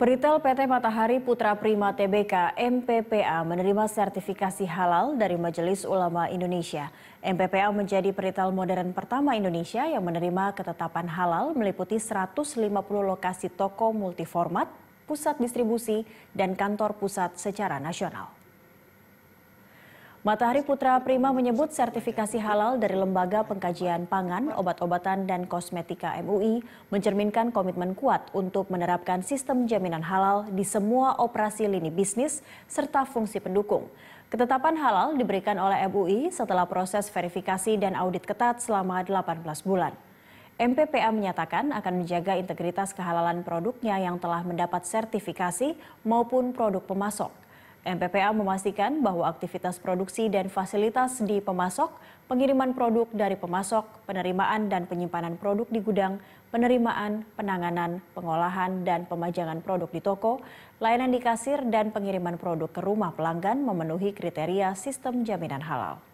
Peritel PT Matahari Putra Prima TBK MPPA menerima sertifikasi halal dari Majelis Ulama Indonesia. MPPA menjadi peritel modern pertama Indonesia yang menerima ketetapan halal meliputi 150 lokasi toko multiformat, pusat distribusi, dan kantor pusat secara nasional. Matahari Putra Prima menyebut sertifikasi halal dari Lembaga Pengkajian Pangan, Obat-obatan, dan Kosmetika MUI mencerminkan komitmen kuat untuk menerapkan sistem jaminan halal di semua operasi lini bisnis serta fungsi pendukung. Ketetapan halal diberikan oleh MUI setelah proses verifikasi dan audit ketat selama 18 bulan. MPPA menyatakan akan menjaga integritas kehalalan produknya yang telah mendapat sertifikasi maupun produk pemasok. MPPA memastikan bahwa aktivitas produksi dan fasilitas di pemasok, pengiriman produk dari pemasok, penerimaan dan penyimpanan produk di gudang, penerimaan, penanganan, pengolahan, dan pemajangan produk di toko, layanan di kasir, dan pengiriman produk ke rumah pelanggan memenuhi kriteria sistem jaminan halal.